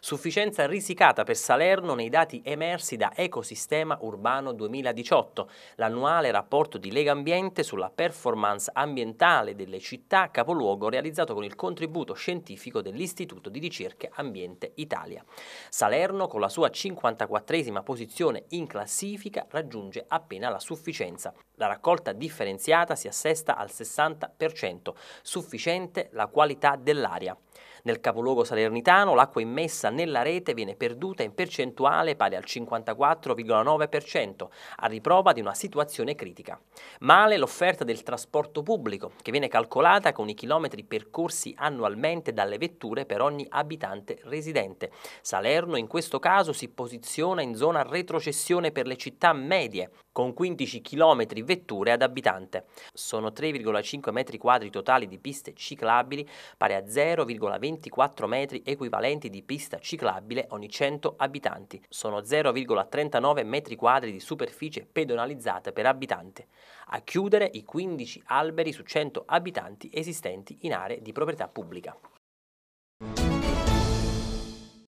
Sufficienza risicata per Salerno nei dati emersi da Ecosistema Urbano 2018, l'annuale rapporto di Lega Ambiente sulla performance ambientale delle città capoluogo realizzato con il contributo scientifico dell'Istituto di Ricerche Ambiente Italia. Salerno con la sua 54esima posizione in classifica raggiunge appena la sufficienza. La raccolta differenziata si assesta al 60%, sufficiente la qualità dell'aria. Nel capoluogo salernitano l'acqua immessa nella rete viene perduta in percentuale pari al 54,9%, a riprova di una situazione critica. Male l'offerta del trasporto pubblico, che viene calcolata con i chilometri percorsi annualmente dalle vetture per ogni abitante residente. Salerno in questo caso si posiziona in zona retrocessione per le città medie, con 15 km vetture ad abitante. Sono 3,5 metri quadri totali di piste ciclabili, pari a 0,24 metri equivalenti di pista ciclabile ogni 100 abitanti. Sono 0,39 metri quadri di superficie pedonalizzata per abitante. A chiudere i 15 alberi su 100 abitanti esistenti in aree di proprietà pubblica.